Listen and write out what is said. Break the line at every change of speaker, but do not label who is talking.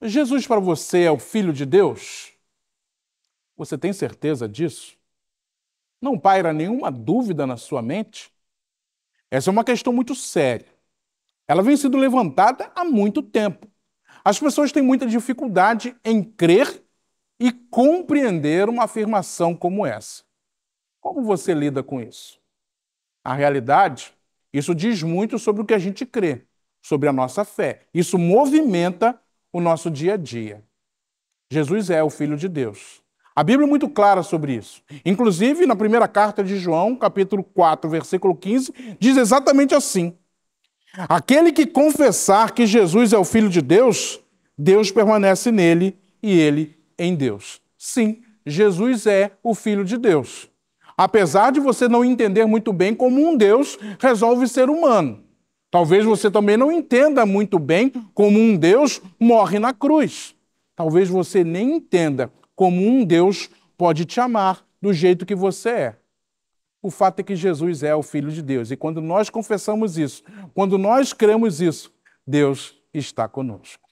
Jesus para você é o Filho de Deus? Você tem certeza disso? Não paira nenhuma dúvida na sua mente? Essa é uma questão muito séria. Ela vem sendo levantada há muito tempo. As pessoas têm muita dificuldade em crer e compreender uma afirmação como essa. Como você lida com isso? A realidade, isso diz muito sobre o que a gente crê, sobre a nossa fé. Isso movimenta o nosso dia a dia. Jesus é o Filho de Deus. A Bíblia é muito clara sobre isso. Inclusive, na primeira carta de João, capítulo 4, versículo 15, diz exatamente assim: Aquele que confessar que Jesus é o Filho de Deus, Deus permanece nele e ele em Deus. Sim, Jesus é o Filho de Deus. Apesar de você não entender muito bem como um Deus resolve ser humano. Talvez você também não entenda muito bem como um Deus morre na cruz. Talvez você nem entenda como um Deus pode te amar do jeito que você é. O fato é que Jesus é o Filho de Deus. E quando nós confessamos isso, quando nós cremos isso, Deus está conosco.